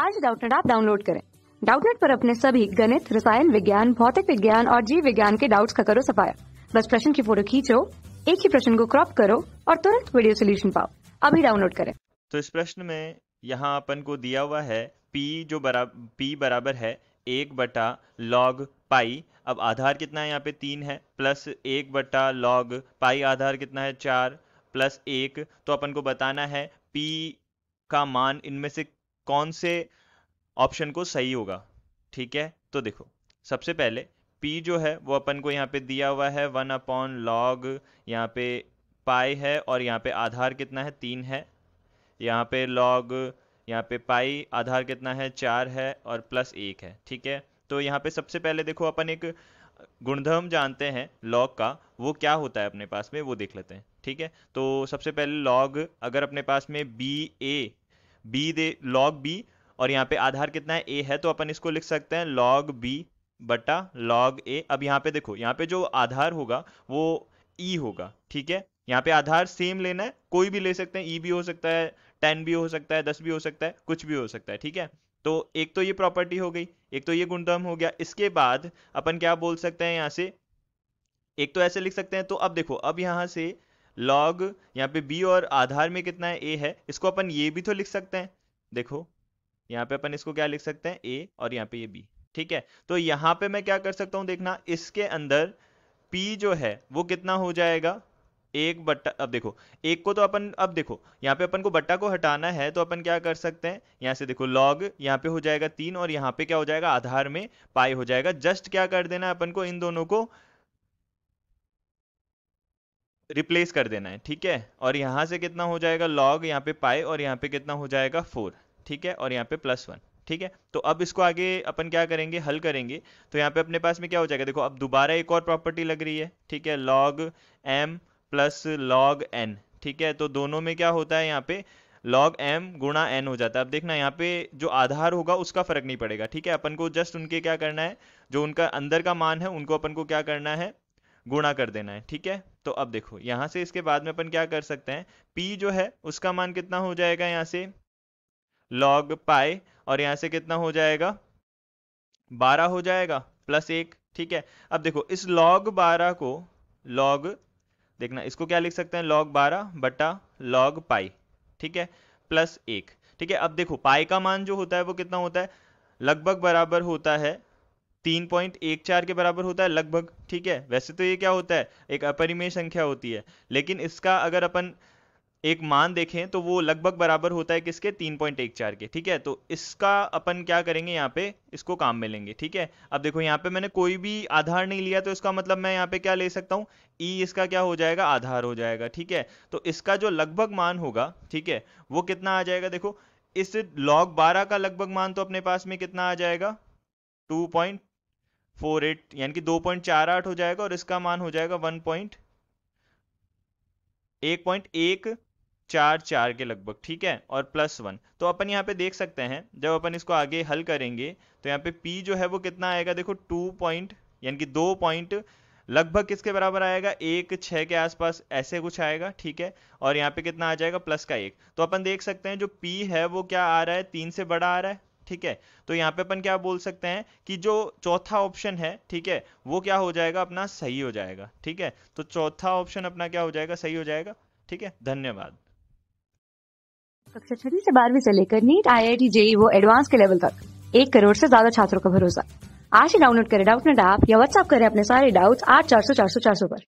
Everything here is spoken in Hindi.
आज डाउटनेट आप डाउनलोड करें डाउटनेट पर अपने सभी गणित रसायन विज्ञान भौतिक विज्ञान और जीव विज्ञान के डाउट्स का करो सफाया बस प्रश्न की फोटो खींचो एक ही प्रश्न को क्रॉप करो और तुरंत वीडियो सोल्यूशन पाओ अभी डाउनलोड करें तो इस प्रश्न में यहाँ अपन को दिया हुआ है पी जो बराबर पी बराबर है एक बटा लॉग पाई अब आधार कितना है यहाँ पे तीन है प्लस एक बटा लॉग पाई आधार कितना है चार प्लस एक तो अपन को बताना है पी का मान इनमें से कौन से ऑप्शन को सही होगा ठीक है तो देखो सबसे पहले पी जो है वो अपन को यहाँ पे दिया हुआ है वन अपॉन लॉग यहाँ पे पाई है और यहाँ पे आधार कितना है तीन है यहाँ पे लॉग यहाँ पे पाई आधार कितना है चार है और प्लस एक है ठीक है तो यहाँ पे सबसे पहले देखो अपन एक गुणधर्म जानते हैं लॉग का वो क्या होता है अपने पास में वो देख लेते हैं ठीक है तो सबसे पहले लॉग अगर अपने पास में बी ए बी दे लॉग बी और यहाँ पे आधार कितना है ए है तो अपन इसको लिख सकते हैं लॉग बी बटा लॉग ए अब यहाँ पे देखो यहाँ पे जो आधार होगा वो ई e होगा ठीक है यहाँ पे आधार सेम लेना है कोई भी ले सकते हैं ई e भी हो सकता है टेन भी हो सकता है दस भी हो सकता है कुछ भी हो सकता है ठीक है तो एक तो ये प्रॉपर्टी हो गई एक तो ये गुणधर्म हो गया इसके बाद अपन क्या बोल सकते हैं यहाँ से एक तो ऐसे लिख सकते हैं तो अब देखो अब यहाँ से लॉग यहाँ पे बी और आधार में कितना है ए है इसको अपन ये भी तो लिख सकते हैं देखो यहाँ पे अपन इसको क्या लिख सकते हैं ए और यहाँ पे ये बी ठीक है तो यहाँ पे मैं क्या कर सकता हूँ देखना इसके अंदर पी जो है वो कितना हो जाएगा एक बट्टा अब देखो एक को तो अपन अब देखो यहाँ पे अपन को बट्टा को हटाना है तो अपन क्या कर सकते हैं यहाँ से देखो लॉग यहाँ पे हो जाएगा तीन और यहाँ पे क्या हो जाएगा आधार में पाई हो जाएगा जस्ट क्या कर देना अपन को इन दोनों को रिप्लेस कर देना है ठीक है और यहाँ से कितना हो जाएगा लॉग यहाँ पे पाए और यहाँ पे कितना हो जाएगा फोर ठीक है और यहाँ पे प्लस वन ठीक है तो अब इसको आगे अपन क्या करेंगे हल करेंगे तो यहाँ पे अपने पास में क्या हो जाएगा देखो अब दोबारा एक और प्रॉपर्टी लग रही है ठीक है log m plus log n ठीक है तो दोनों में क्या होता है यहाँ पे लॉग एम गुणा एन हो जाता है अब देखना यहाँ पे जो आधार होगा उसका फर्क नहीं पड़ेगा ठीक है अपन को जस्ट उनके क्या करना है जो उनका अंदर का मान है उनको अपन को क्या करना है गुणा कर देना है ठीक है तो अब देखो यहां से इसके बाद में अपन क्या कर सकते हैं पी जो है उसका मान कितना हो जाएगा यहां से लॉग पाए और यहां से कितना हो जाएगा बारह हो जाएगा प्लस एक ठीक है अब देखो इस लॉग बारह को लॉग देखना इसको क्या लिख सकते हैं लॉग बारह बटा लॉग पाई ठीक है प्लस एक ठीक है अब देखो पाई का मान जो होता है वो कितना होता है लगभग बराबर होता है तीन पॉइंट एक चार के बराबर होता है लगभग ठीक है वैसे तो ये क्या होता है एक अपरिमेय संख्या होती है लेकिन इसका अगर अपन एक मान देखें तो वो लगभग बराबर होता है किसके तीन पॉइंट एक चार के ठीक है तो इसका अपन क्या करेंगे यहाँ पे इसको काम में लेंगे ठीक है अब देखो यहाँ पे मैंने कोई भी आधार नहीं लिया तो इसका मतलब मैं यहाँ पे क्या ले सकता हूँ ई e इसका क्या हो जाएगा आधार हो जाएगा ठीक है तो इसका जो लगभग मान होगा ठीक है वो कितना आ जाएगा देखो इस लॉग बारह का लगभग मान तो अपने पास में कितना आ जाएगा टू पॉइंट फोर एट यानी कि दो पॉइंट चार आठ हो जाएगा और इसका मान हो जाएगा वन पॉइंट एक पॉइंट एक चार चार के लगभग ठीक है और प्लस वन तो अपन यहाँ पे देख सकते हैं जब अपन इसको आगे हल करेंगे तो यहाँ पे पी जो है वो कितना आएगा देखो टू पॉइंट यानी कि दो पॉइंट लगभग किसके बराबर आएगा एक छः के आसपास ऐसे कुछ आएगा ठीक है और यहाँ पे कितना आ जाएगा प्लस का एक तो अपन देख सकते हैं जो पी है वो क्या आ रहा है तीन से बड़ा आ रहा है ठीक है तो यहाँ पे अपन क्या बोल सकते हैं कि जो चौथा ऑप्शन है ठीक है वो क्या हो जाएगा अपना सही हो जाएगा ठीक है तो चौथा ऑप्शन अपना क्या हो जाएगा सही हो जाएगा ठीक है धन्यवाद कक्षा छठी से बारहवीं से लेकर NEET I I T JEE वो एडवांस के लेवल तक एक करोड़ से ज्यादा छात्रों का भरोसा आज ही डाउनलोड करें डाउट नेट ऐप या व्हाट्सएप करें अपने सारे डाउट्स आठ चार सौ चार सौ चार सौ पर